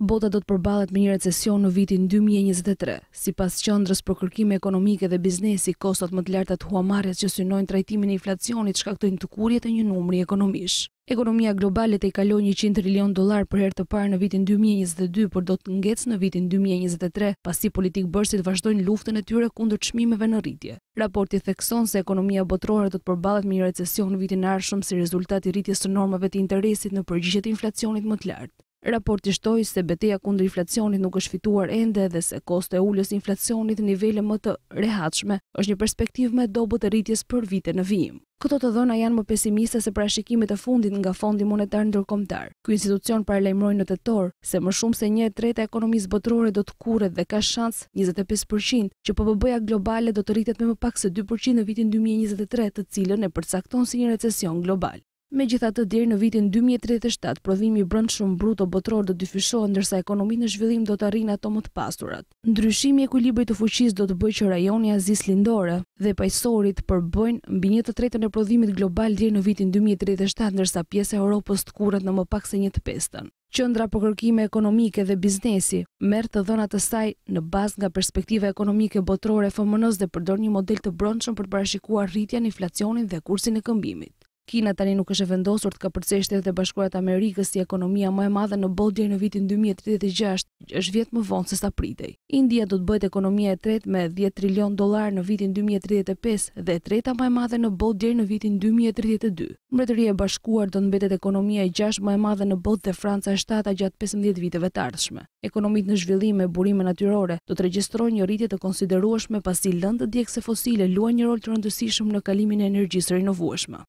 Bota do të përbalet me një recesion në vitin 2023, si pas qëndrës për kërkime ekonomike dhe biznesi, kostat më të lartë të huamarjes që synojnë trajtimin e inflacionit që kaktojnë të kurjet e një numri ekonomish. Ekonomia globale të i kaloj 100 trilion dolar për herë të parë në vitin 2022, për do të ngecë në vitin 2023, pasi politikë bërësit vazhdojnë luftën e tyre kundër qmimeve në rritje. Raporti thekson se ekonomia botrore do të përbalet me një recesion në vitin arshëm si rezultat i rritjes të normave të interesit në përgjishet inflacionit më të lartë. Raporti shtoi se beteja kundër inflacionit nuk është fituar ende dhe se kosto e uljes inflacionit në nivele më të rehatshme është një perspektivë me dobët e rritjes për vite në vijim. Këto të dhëna janë më pesimiste se parashikimet e fundit nga Fondi Monetar Ndërkombëtar. Ky institucion paralajmëroi në tetor se më shumë se 1/3 e ekonomisë botërore do të kure dhe ka shans 25% që përbëbëja ja globale do të rritet me më pak se 2% në vitin 2023, të cilën e përcakton si një recesion global. Me gjitha të dirë në vitin 2037, prodhimi brëndë shumë bruto botror dhe dyfyshojë, ndërsa ekonomi në zhvillim do të rinë ato më të pasturat. Ndryshimi e kulibri të fuqis do të bëjë që rajoni azis lindore dhe pajsorit përbëjnë në binjet të tretën e prodhimit global dirë në vitin 2037, ndërsa pjese Europës të kurat në më pak se një të pestën. Qëndra për kërkime ekonomike dhe biznesi, mërë të dhënat të saj në bazë nga perspektive ekonomike botrore fëmënës dhe përdor një model të bronqën për të parashikua rritja në inflacionin dhe kursin e këmbimit. Kina tani nuk është e vendosur të kapërcesht e bashkurat Amerikës si ekonomia më e madhe në bol djerë në vitin 2036, është vjetë më vonë se sa pritej. India do të bëjt ekonomia e tret me 10 trilion dolar në vitin 2035 dhe treta më e madhe në bol djerë në vitin 2032. Mretëri e bashkuar do të nbetet ekonomia e gjash më e madhe në bol dhe Franca e shtata gjatë 15 viteve të ardhshme. Ekonomit në zhvillim e burime natyrore do të registroj një rritje të konsideruashme pasi lëndë të fosile lua një rol të rëndësishëm në kalimin e energjisë rinovueshme.